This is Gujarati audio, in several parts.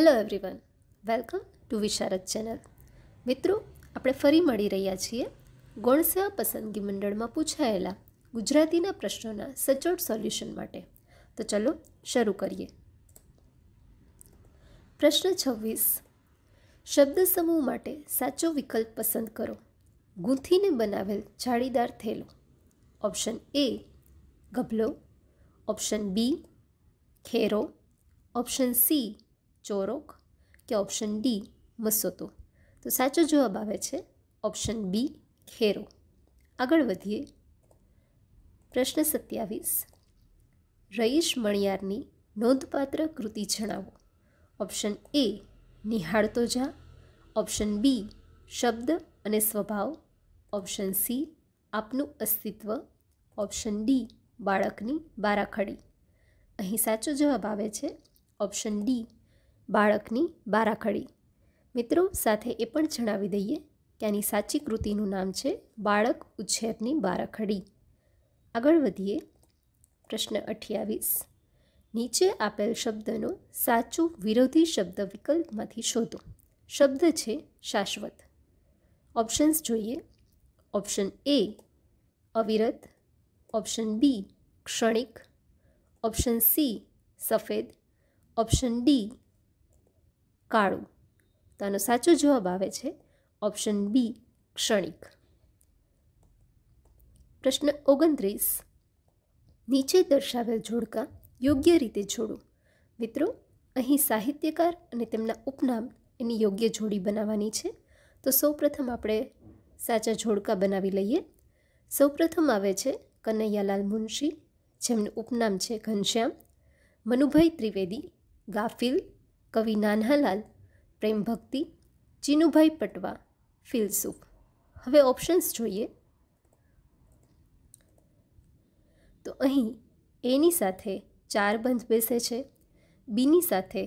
hello everyone welcome to Visharad channel મિત્રો આપણે ફરી મળી રહ્યા છીએ ગૌણસેવા પસંદગી મંડળમાં પૂછાયેલા ગુજરાતીના પ્રશ્નોના સચોટ સોલ્યુશન માટે તો ચલો શરૂ કરીએ પ્રશ્ન છવ્વીસ શબ્દ સમૂહ માટે સાચો વિકલ્પ પસંદ કરો ગૂંથીને બનાવેલ જાળીદાર થેલો ઓપ્શન એ ગભલો ઓપ્શન બી ખેરો ઓપ્શન સી ચોરોક કે ઓપ્શન ડી મસોતો તો સાચો જવાબ આવે છે ઓપ્શન બી ખેરો આગળ વધીએ પ્રશ્ન સત્યાવીસ રઈશ મણિયારની નોંધપાત્ર કૃતિ જણાવો ઓપ્શન એ નિહાળતો જા ઓપ્શન બી શબ્દ અને સ્વભાવ ઓપ્શન સી આપનું અસ્તિત્વ ઓપ્શન ડી બાળકની બારાખડી અહીં સાચો જવાબ આવે છે ઓપ્શન ડી બાળકની બારાખડી મિત્રો સાથે એ પણ જણાવી દઈએ કે આની સાચી કૃતિનું નામ છે બાળક ઉછેરની બારાખડી આગળ વધીએ પ્રશ્ન અઠ્યાવીસ નીચે આપેલ શબ્દનો સાચો વિરોધી શબ્દ વિકલ્પમાંથી શોધો શબ્દ છે શાશ્વત ઓપ્શન્સ જોઈએ ઓપ્શન એ અવિરત ઓપ્શન બી ક્ષણિક ઓપ્શન સી સફેદ ઓપ્શન ડી કાળું તો આનો સાચો જવાબ આવે છે ઓપ્શન બી ક્ષણિક પ્રશ્ન ઓગણત્રીસ નીચે દર્શાવેલ જોડકા યોગ્ય રીતે જોડો મિત્રો અહીં સાહિત્યકાર અને તેમના ઉપનામ એની યોગ્ય જોડી બનાવવાની છે તો સૌપ્રથમ આપણે સાચા જોડકા બનાવી લઈએ સૌપ્રથમ આવે છે કનૈયાલાલ મુનશી જેમનું ઉપનામ છે ઘનશ્યામ મનુભાઈ ત્રિવેદી ગાફિલ કવિ નાન્હાલાલ પ્રેમ ભક્તિ ચીનુભાઈ પટવા ફિલસુફ હવે ઓપ્શન્સ જોઈએ તો અહીં એની સાથે ચાર બંધ બેસે છે બીની સાથે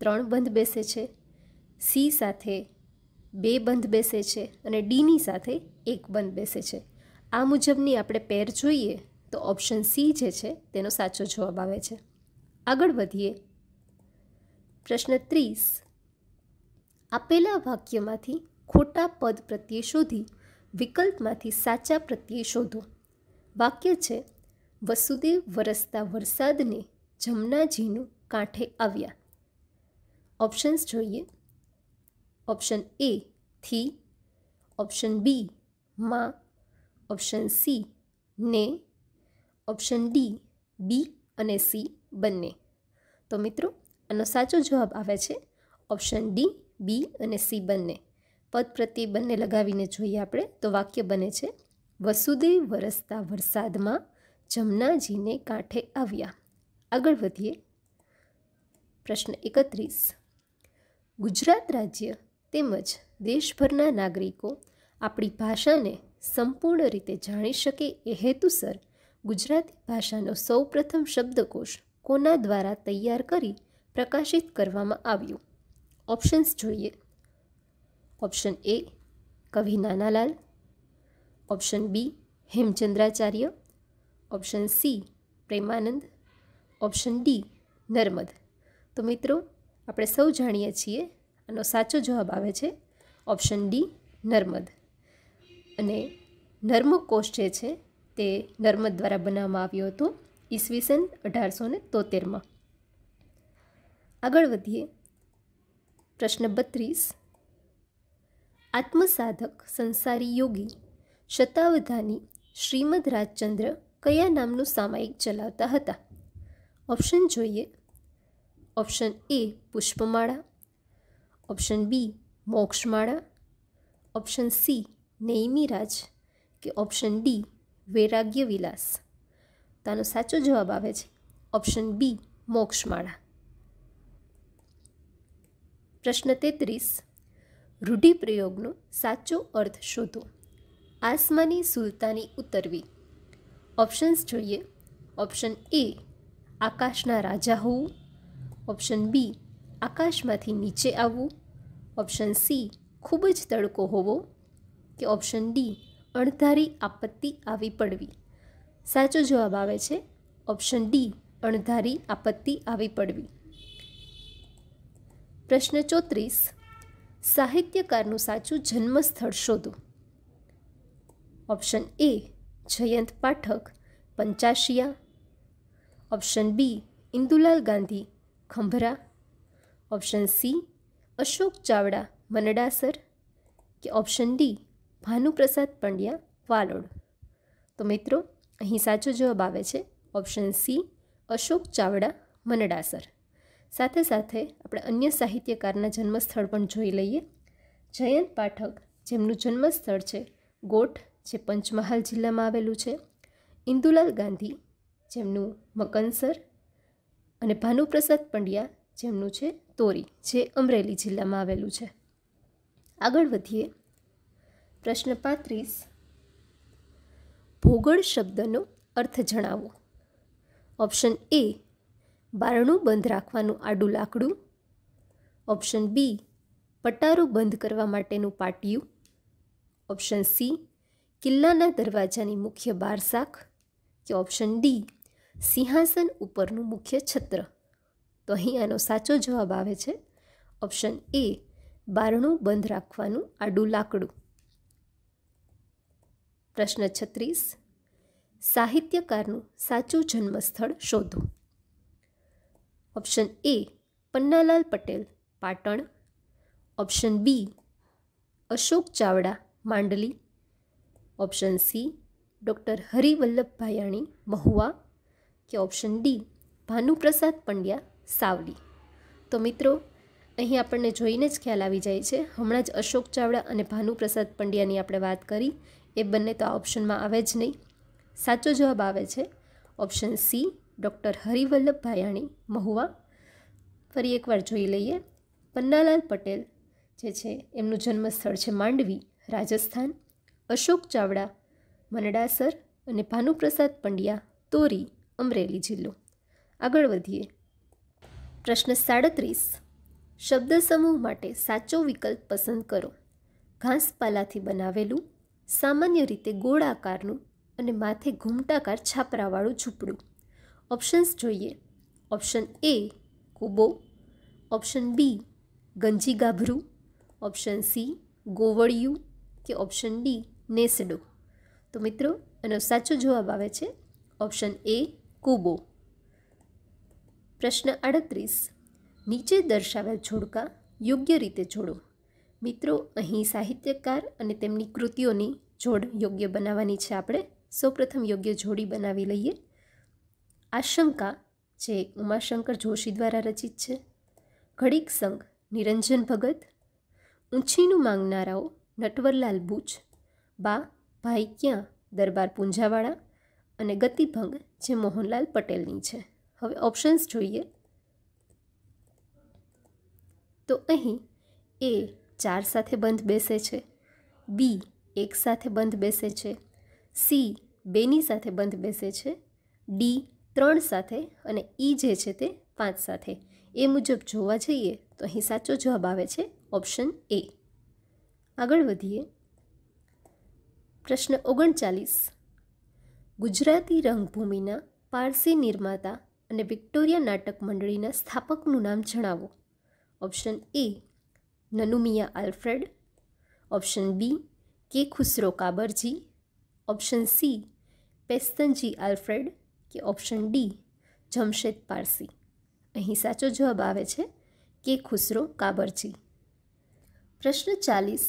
ત્રણ બંધ બેસે છે સી સાથે બે બંધ બેસે છે અને ડીની સાથે એક બંધ બેસે છે આ મુજબની આપણે પેર જોઈએ તો ઓપ્શન સી જે છે તેનો સાચો જવાબ આવે છે આગળ વધીએ પ્રશ્ન ત્રીસ આપેલા વાક્યમાંથી ખોટા પદ પ્રત્યે શોધી વિકલ્પમાંથી સાચા પ્રત્યે શોધો વાક્ય છે વસુદેવ વરસતા વરસાદને જમનાજીનું કાંઠે આવ્યા ઓપ્શન્સ જોઈએ ઓપ્શન એ થી ઓપ્શન બી માં ઓપ્શન સી ને ઓપ્શન ડી બી અને સી બંને તો મિત્રો આનો સાચો જવાબ આવે છે ઓપ્શન ડી બી અને સી બંને પદ પ્રત્યે બંને લગાવીને જોઈએ આપણે તો વાક્ય બને છે વસુદેવ વરસતા વરસાદમાં જમનાજીને કાંઠે આવ્યા આગળ વધીએ પ્રશ્ન એકત્રીસ ગુજરાત રાજ્ય તેમજ દેશભરના નાગરિકો આપણી ભાષાને સંપૂર્ણ રીતે જાણી શકે એ હેતુસર ગુજરાતી ભાષાનો સૌપ્રથમ શબ્દકોશ કોના દ્વારા તૈયાર કરી પ્રકાશિત કરવામાં આવ્યું ઓપ્શન્સ જોઈએ ઓપ્શન એ કવિ Nanalal option B Hemchandracharya option C Premanand option D Narmad તો મિત્રો આપણે સૌ જાણીએ છીએ આનો સાચો જવાબ આવે છે ઓપ્શન ડી નર્મદ અને નર્મકોશ જે છે તે નર્મદ દ્વારા બનાવવામાં આવ્યો હતો ઈસવીસન અઢારસો ને તોતેરમાં આગળ વધીએ પ્રશ્ન બત્રીસ આત્મસાધક સંસારી યોગી શતાવધાની શ્રીમદ રાજચંદ્ર કયા નામનું સામાયિક ચલાવતા હતા ઓપ્શન જોઈએ option A Pushpamala option B Mokshamala option C Naimiraj કે ઓપ્શન ડી વૈરાગ્ય વિલાસ તાનો સાચો જવાબ આવે છે ઓપ્શન બી મોક્ષમાળા પ્રશ્ન તેત્રીસ રૂઢિપ્રયોગનો સાચો અર્થ શોધો આસમાની સુલતાની ઉતરવી ઓપ્શન્સ જોઈએ ઓપ્શન એ આકાશના રાજા હોવું ઓપ્શન બી આકાશમાંથી નીચે આવવું ઓપ્શન સી ખૂબ જ તડકો હોવો કે ઓપ્શન ડી અણધારી આપત્તિ આવી પડવી સાચો જવાબ આવે છે ઓપ્શન ડી અણધારી આપત્તિ આવી પડવી પ્રશ્ન ચોત્રીસ સાહિત્યકારનું સાચું જન્મસ્થળ શોધો option A Jayant Pathak Panchashiya option B Indulal Gandhi Khambhara option C Ashok Chavda Mandasar કે ઓપ્શન ડી ભાનુપ્રસાદ પંડ્યા વાલોડ તો મિત્રો અહીં સાચો જવાબ આવે છે ઓપ્શન સી અશોક ચાવડા મનડાસર સાથે સાથે આપણે અન્ય સાહિત્યકારના જન્મસ્થળ પણ જોઈ લઈએ જયંત પાઠક જેમનું જન્મસ્થળ છે ગોઠ જે પંચમહાલ જિલ્લામાં આવેલું છે ઇન્દુલાલ ગાંધી જેમનું મકનસર અને ભાનુપ્રસાદ પંડ્યા જેમનું છે તોરી જે અમરેલી જિલ્લામાં આવેલું છે આગળ વધીએ પ્રશ્ન પાંત્રીસ ભોગળ શબ્દનો અર્થ જણાવો ઓપ્શન એ બારણું બંધ રાખવાનું આડું લાકડું ઓપ્શન બી પટારું બંધ કરવા માટેનું પાટિયું ઓપ્શન સી કિલ્લાના દરવાજાની મુખ્ય બારસાખ કે ઓપ્શન ડી સિંહાસન ઉપરનું મુખ્ય છત્ર તો અહીં આનો સાચો જવાબ આવે છે ઓપ્શન એ બારણું બંધ રાખવાનું આડું લાકડું પ્રશ્ન છત્રીસ સાહિત્યકારનું સાચું જન્મસ્થળ શોધો option A Pannalal Patel Patan option B Ashok Chavda Mandli option C doctor Harivallabh Bhayani Mahuva કે ઓપ્શન ડી ભાનુપ્રસાદ પંડ્યા સાવલી તો મિત્રો અહીં આપણને જોઈને જ ખ્યાલ આવી જાય છે હમણાં જ અશોક ચાવડા અને ભાનુપ્રસાદ પંડ્યાની આપણે વાત કરી એ બંને તો આ ઓપ્શનમાં આવે જ નહીં સાચો જવાબ આવે છે option C doctor Harivallabh Bhayani Mahuva ફરી એકવાર જોઈ લઈએ પન્નાલાલ પટેલ જે છે એમનું જન્મસ્થળ છે માંડવી રાજસ્થાન અશોક ચાવડા મનડાસર અને ભાનુપ્રસાદ પંડ્યા તોરી અમરેલી જિલ્લો આગળ વધીએ પ્રશ્ન સાડત્રીસ શબ્દ સમૂહ માટે સાચો વિકલ્પ પસંદ કરો ઘાસપાલાથી બનાવેલું સામાન્ય રીતે ગોળ આકારનું અને માથે ઘૂમટાકાર છાપરાવાળું ઝૂંપડું ઓપ્શન્સ જોઈએ ઓપ્શન એ કુબો ઓપ્શન બી ગંજી ગાભરું ઓપ્શન સી ગોવળિયું કે ઓપ્શન ડી નેસડો તો મિત્રો એનો સાચો જવાબ આવે છે ઓપ્શન એ કુબો પ્રશ્ન આડત્રીસ નીચે દર્શાવેલ છોડકા યોગ્ય રીતે જોડો મિત્રો અહીં સાહિત્યકાર અને તેમની કૃતિઓની જોડ યોગ્ય બનાવવાની છે આપણે સૌપ્રથમ યોગ્ય જોડી બનાવી લઈએ આશંકા જે ઉમાશંકર જોશી દ્વારા રચિત છે ઘડીક સંઘ નિરંજન ભગત ઊંચીનું માંગનારાઓ નટવરલાલ બુચ બા ભાઈ ક્યાં દરબાર પૂંજાવાળા અને ગતિભંગ જે મોહનલાલ પટેલની છે હવે ઓપ્શન્સ જોઈએ તો અહીં એ ચાર સાથે બંધ બેસે છે બી એક સાથે બંધ બેસે છે સી બેની સાથે બંધ બેસે છે ડી ત્રણ સાથે અને ઈ જે છે તે પાંચ સાથે એ મુજબ જોવા જઈએ તો અહીં સાચો જવાબ આવે છે ઓપ્શન એ આગળ વધીએ પ્રશ્ન ઓગણચાલીસ ગુજરાતી રંગભૂમિના પારસી નિર્માતા અને વિક્ટોરિયા નાટક મંડળીના સ્થાપકનું નામ જણાવો option A Nanumiya Alfred option B K Khusro Kabraji option C Pestonji Alfred કે ઓપ્શન ડી જમશેદ પારસી અહીં સાચો જવાબ આવે છે કે ખુસરો કાબરજી પ્રશ્ન ચાલીસ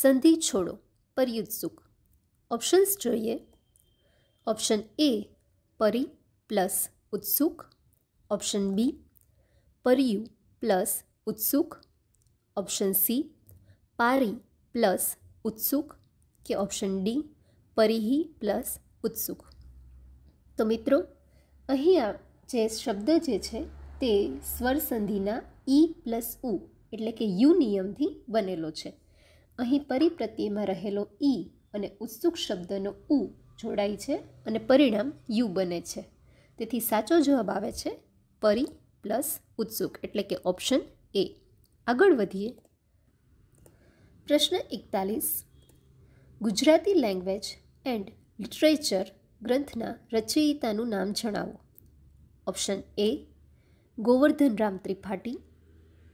સંધિ છોડો પરયુદ્ધ સુખ ઓપ્શન્સ જોઈએ ઓપ્શન એ પરી પ્લસ ઉત્સુક ઓપ્શન બી પરયુ પ્લસ ઉત્સુક ઓપ્શન સી પારી પ્લસ ઉત્સુક કે ઓપ્શન ડી પરિહી પ્લસ ઉત્સુક તો મિત્રો અહીંયા જે શબ્દ જે છે તે સ્વર સંધિના ઈ પ્લસ ઉ એટલે કે યુ નિયમથી બનેલો છે અહીં પરિપ્રત્યયમાં રહેલો ઈ અને ઉત્સુક શબ્દનો ઉ જોડાય છે અને પરિણામ યુ બને છે તેથી સાચો જવાબ આવે છે પરી પ્લસ ઉત્સુક એટલે કે ઓપ્શન એ આગળ વધીએ પ્રશ્ન એકતાલીસ ગુજરાતી લેંગ્વેજ એન્ડ લિટરેચર ગ્રંથના રચયિતાનું નામ જણાવો option A Govardhanram Tripathi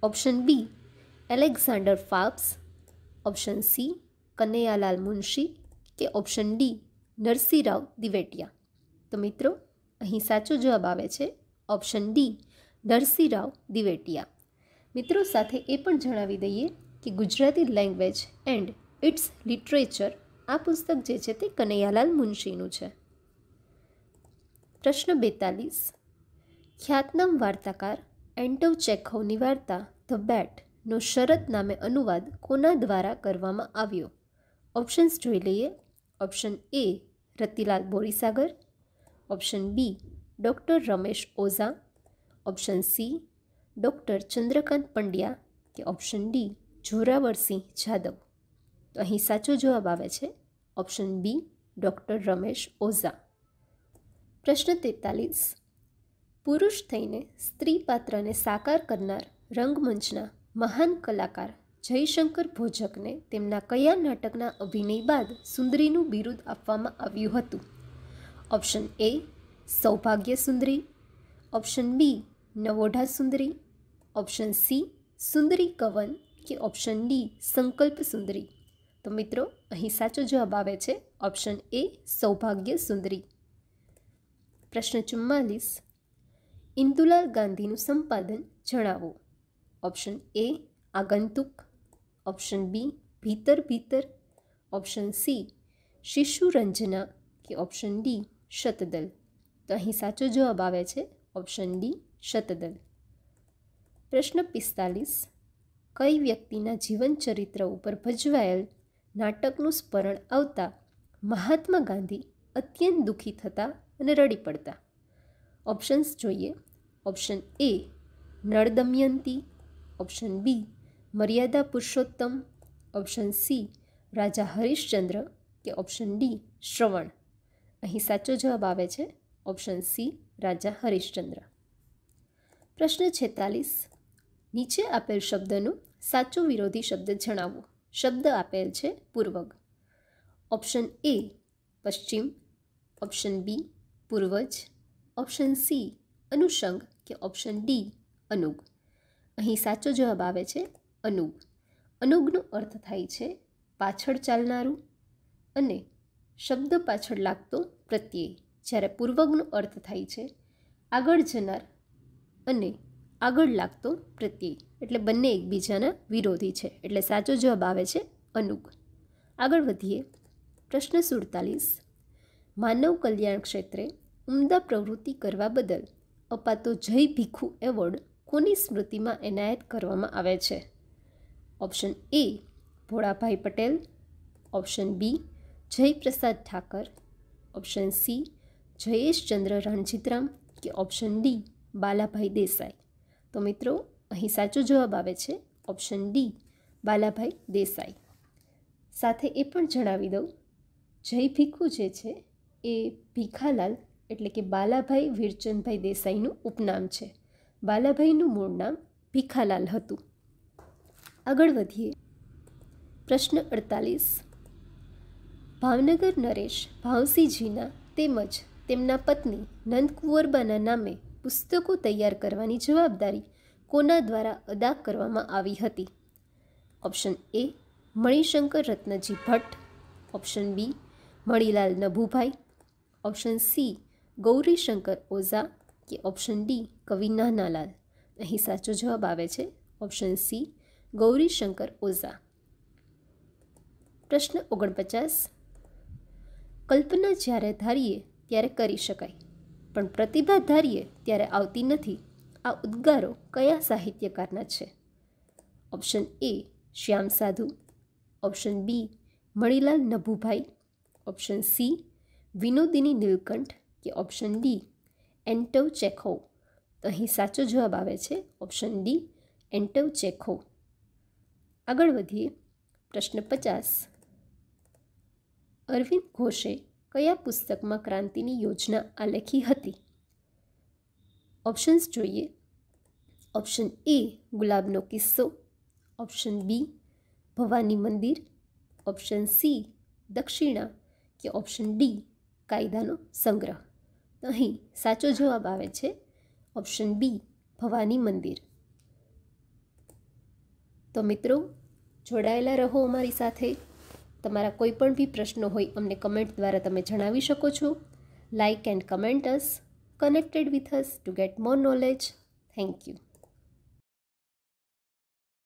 option B Alexander Forbes option C Kanaiyalal Munshi કે ઓપ્શન ડી નરસિંહરાવ દિવેટિયા તો મિત્રો અહીં સાચો જવાબ આવે છે ઓપ્શન ડી નરસિંહરાવ દિવેટિયા મિત્રો સાથે એ પણ જણાવી દઈએ કે Gujarati language and its literature આ પુસ્તક જે છે તે કનૈયાલાલ મુનશીનું છે પ્રશ્ન બેતાલીસ ખ્યાતનામ વાર્તાકાર એન્ટો ચેખોવની વાર્તા ધ બેટનો શરત નામે અનુવાદ કોના દ્વારા કરવામાં આવ્યો ઓપ્શન્સ જોઈ લઈએ option A Ratilal Borisagar option B doctor Ramesh Oza option C doctor Chandrakant Pandya કે ઓપ્શન ડી જોરાવરસિંહ જાદવ તો અહીં સાચો જવાબ આવે છે option B doctor Ramesh Oza પ્રશ્ન તેતાલીસ પુરુષ થઈને સ્ત્રી પાત્રને સાકાર કરનાર રંગમંચના મહાન કલાકાર જયશંકર ભોજકને તેમના કયા નાટકના અભિનય બાદ સુંદરીનું બિરુદ આપવામાં આવ્યું હતું option A Saubhagya Sundari option B Navodha Sundari option C Sundari Kavan કે ઓપ્શન ડી સંકલ્પ સુંદરી તો મિત્રો અહીં સાચો જવાબ આવે છે ઓપ્શન એ સૌભાગ્ય સુંદરી પ્રશ્ન ચુમ્માલીસ ઇન્દુલાલ ગાંધીનું સંપાદન જણાવો option A Agantuk option B Bhitar Bhitar option C Shishu Ranjana કે ઓપ્શન ડી શતદલ તો અહીં સાચો જવાબ આવે છે ઓપ્શન ડી શતદલ પ્રશ્ન પિસ્તાલીસ કઈ વ્યક્તિના જીવનચરિત્ર ઉપર ભજવાયેલ નાટકનું સ્મરણ આવતા મહાત્મા ગાંધી અત્યંત દુઃખી થતાં અને રડી પડતા ઓપ્શન્સ જોઈએ ઓપ્શન એ નળ Damayanti option B Maryada Purushottam option C Raja Harishchandra કે ઓપ્શન ડી શ્રવણ અહીં સાચો જવાબ આવે છે ઓપ્શન સી રાજા હરિશ્ચંદ્ર પ્રશ્ન છેતાલીસ નીચે આપેલ શબ્દનું સાચો વિરોધી શબ્દ જણાવો શબ્દ આપેલ છે પૂર્વગ ઓપ્શન એ પશ્ચિમ ઓપ્શન બી પૂર્વજ ઓપ્શન સી અનુષંગ કે ઓપ્શન ડી અનુગ અહીં સાચો જવાબ આવે છે અનુગ અનુગનો અર્થ થાય છે પાછળ ચાલનારું અને શબ્દ પાછળ લાગતો પ્રત્યય જ્યારે પૂર્વગનો અર્થ થાય છે આગળ જનાર અને આગળ લાગતો પ્રત્યય એટલે બંને એકબીજાના વિરોધી છે એટલે સાચો જવાબ આવે છે અનુગ આગળ વધીએ પ્રશ્ન સુડતાલીસ માનવ કલ્યાણ ક્ષેત્રે ઉમદા પ્રવૃત્તિ કરવા બદલ અપાતો જય ભીખુ એવોર્ડ કોની સ્મૃતિમાં એનાયત કરવામાં આવે છે option A Bholabhai Patel option B Jayprasad Thakar option C Jayeshchandra Ranjitram કે ઓપ્શન ડી બાલાભાઈ દેસાઈ તો મિત્રો અહીં સાચો જવાબ આવે છે ઓપ્શન ડી બાલાભાઈ દેસાઈ સાથે એ પણ જણાવી દઉં જય ભીખુ જે છે એ ભીખાલાલ એટલે કે બાલાભાઈ વીરચંદભાઈ દેસાઈનું ઉપનામ છે બાલાભાઈનું મૂળ નામ ભીખાલાલ હતું આગળ વધીએ પ્રશ્ન અડતાલીસ ભાવનગર નરેશ ભાવસીજીના તેમજ તેમના પત્ની નંદકુંવરબાના નામે પુસ્તકો તૈયાર કરવાની જવાબદારી કોના દ્વારા અદા કરવામાં આવી હતી option A Manishankar Ratnaji Bhatt option B Manilal Nabhubhai option C Gaurishankar Oza કે ઓપ્શન ડી કવિ નાનાલાલ અહીં સાચો જવાબ આવે છે ઓપ્શન સી ગૌરીશંકર ઓઝા પ્રશ્ન ઓગણપચાસ કલ્પના જ્યારે ધારીએ ત્યારે કરી શકાય પણ પ્રતિભા ધારીએ ત્યારે આવતી નથી આ ઉદ્ગારો કયા સાહિત્યકારના છે option A Shyam Sadhu option B Manilal Nabhubhai option C Vinodini Nilkanth કે ઓપ્શન ડી એન્ટવ ચેખો તો અહીં સાચો જવાબ આવે છે ઓપ્શન ડી એન્ટવ ચેખો આગળ વધીએ પ્રશ્ન પચાસ અરવિંદ ઘોષે કયા પુસ્તકમાં ક્રાંતિની યોજના આલેખી હતી ઓપ્શન્સ જોઈએ ઓપ્શન એ ગુલાબનો કિસ્સો ઓપ્શન બી ભવાની મંદિર ઓપ્શન સી દક્ષિણા કે ઓપ્શન ડી કાયદાનો સંગ્રહ અહીં સાચો જવાબ આવે છે ઓપ્શન બી ભવાની મંદિર તો મિત્રો જોડાયેલા રહો અમારી સાથે તમારા કોઈ પણ બી પ્રશ્નો હોય અમને કમેન્ટ દ્વારા તમે જણાવી શકો છો like and comment us connected with us to get more knowledge thank you